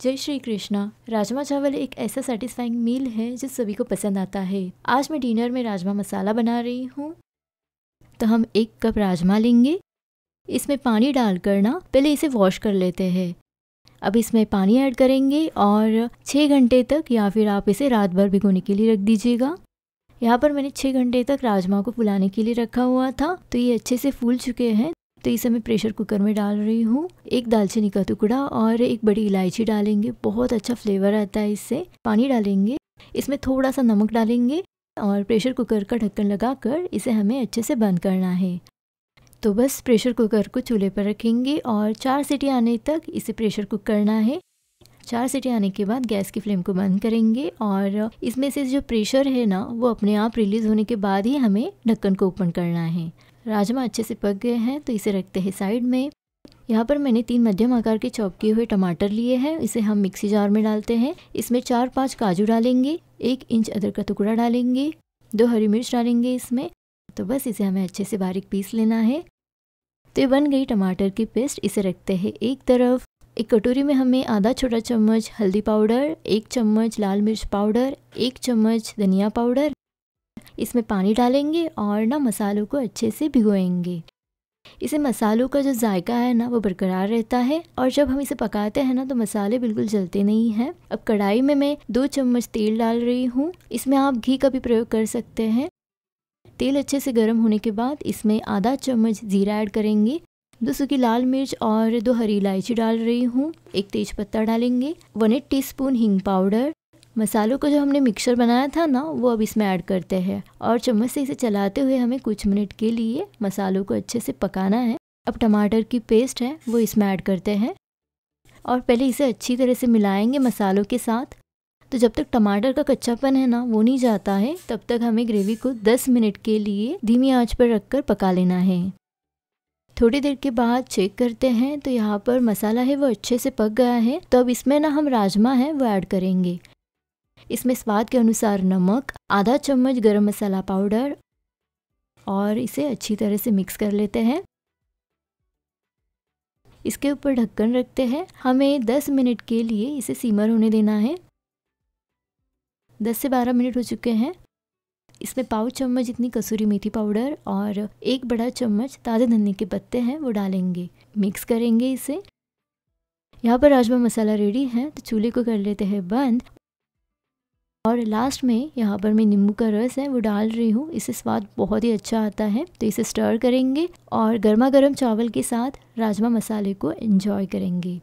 जय श्री कृष्णा राजमा चावल एक ऐसा सेटिस्फाइंग मील है जो सभी को पसंद आता है आज मैं डिनर में राजमा मसाला बना रही हूँ तो हम एक कप राजमा लेंगे इसमें पानी डालकर ना पहले इसे वॉश कर लेते हैं अब इसमें पानी ऐड करेंगे और छः घंटे तक या फिर आप इसे रात भर भिगोने के लिए रख दीजिएगा यहाँ पर मैंने छः घंटे तक राजमा को फुलाने के लिए रखा हुआ था तो ये अच्छे से फूल चुके हैं तो इसे मैं प्रेशर कुकर में डाल रही हूँ एक दालचीनी का टुकड़ा और एक बड़ी इलायची डालेंगे बहुत अच्छा फ्लेवर आता है इससे पानी डालेंगे इसमें थोड़ा सा नमक डालेंगे और प्रेशर कुकर का ढक्कन लगाकर इसे हमें अच्छे से बंद करना है तो बस प्रेशर कुकर को चूल्हे पर रखेंगे और चार सीटी आने तक इसे प्रेशर कुक करना है चार सीटी आने के बाद गैस की फ्लेम को बंद करेंगे और इसमें से जो प्रेशर है ना वो अपने आप रिलीज़ होने के बाद ही हमें ढक्कन को ओपन करना है राजमा अच्छे से पक गए हैं तो इसे रखते हैं साइड में यहाँ पर मैंने तीन मध्यम आकार के चॉप किए हुए टमाटर लिए हैं इसे हम मिक्सी जार में डालते हैं इसमें चार पाँच काजू डालेंगे एक इंच अदरक का टुकड़ा डालेंगे दो हरी मिर्च डालेंगे इसमें तो बस इसे हमें अच्छे से बारीक पीस लेना है तो ये बन गई टमाटर की पेस्ट इसे रखते हैं एक तरफ एक कटोरी में हमें आधा छोटा चम्मच हल्दी पाउडर एक चम्मच लाल मिर्च पाउडर एक चम्मच धनिया पाउडर इसमें पानी डालेंगे और ना मसालों को अच्छे से भिगोएंगे इसे मसालों का जो जायका है ना वो बरकरार रहता है और जब हम इसे पकाते हैं ना तो मसाले बिल्कुल जलते नहीं हैं अब कढ़ाई में मैं दो चम्मच तेल डाल रही हूँ इसमें आप घी का भी प्रयोग कर सकते हैं तेल अच्छे से गर्म होने के बाद इसमें आधा चम्मच ज़ीरा ऐड करेंगे दो सूखी लाल मिर्च और दो हरी इलायची डाल रही हूँ एक तेज पत्ता डालेंगे वन एट टी स्पून हींग पाउडर मसालों को जो हमने मिक्सर बनाया था ना वो अब इसमें ऐड करते हैं और चम्मच से इसे चलाते हुए हमें कुछ मिनट के लिए मसालों को अच्छे से पकाना है अब टमाटर की पेस्ट है वो इसमें ऐड करते हैं और पहले इसे अच्छी तरह से मिलाएंगे मसालों के साथ तो जब तक टमाटर का कच्चापन है ना वो नहीं जाता है तब तक हमें ग्रेवी को 10 मिनट के लिए धीमी आंच पर रखकर पका लेना है थोड़ी देर के बाद चेक करते हैं तो यहाँ पर मसाला है वो अच्छे से पक गया है तो अब इसमें ना हम राजमा है वो ऐड करेंगे इसमें स्वाद के अनुसार नमक आधा चम्मच गरम मसाला पाउडर और इसे अच्छी तरह से मिक्स कर लेते हैं इसके ऊपर ढक्कन रखते हैं हमें 10 मिनट के लिए इसे सीमर होने देना है 10 से 12 मिनट हो चुके हैं इसमें पाव चम्मच इतनी कसूरी मेथी पाउडर और एक बड़ा चम्मच ताज़े धनिए के पत्ते हैं वो डालेंगे मिक्स करेंगे इसे यहाँ पर राजमा मसाला रेडी है तो चूल्हे को कर लेते हैं बंद और लास्ट में यहाँ पर मैं नींबू का रस है वो डाल रही हूँ इससे स्वाद बहुत ही अच्छा आता है तो इसे स्टर करेंगे और गर्मा गर्म चावल के साथ राजमा मसाले को एंजॉय करेंगे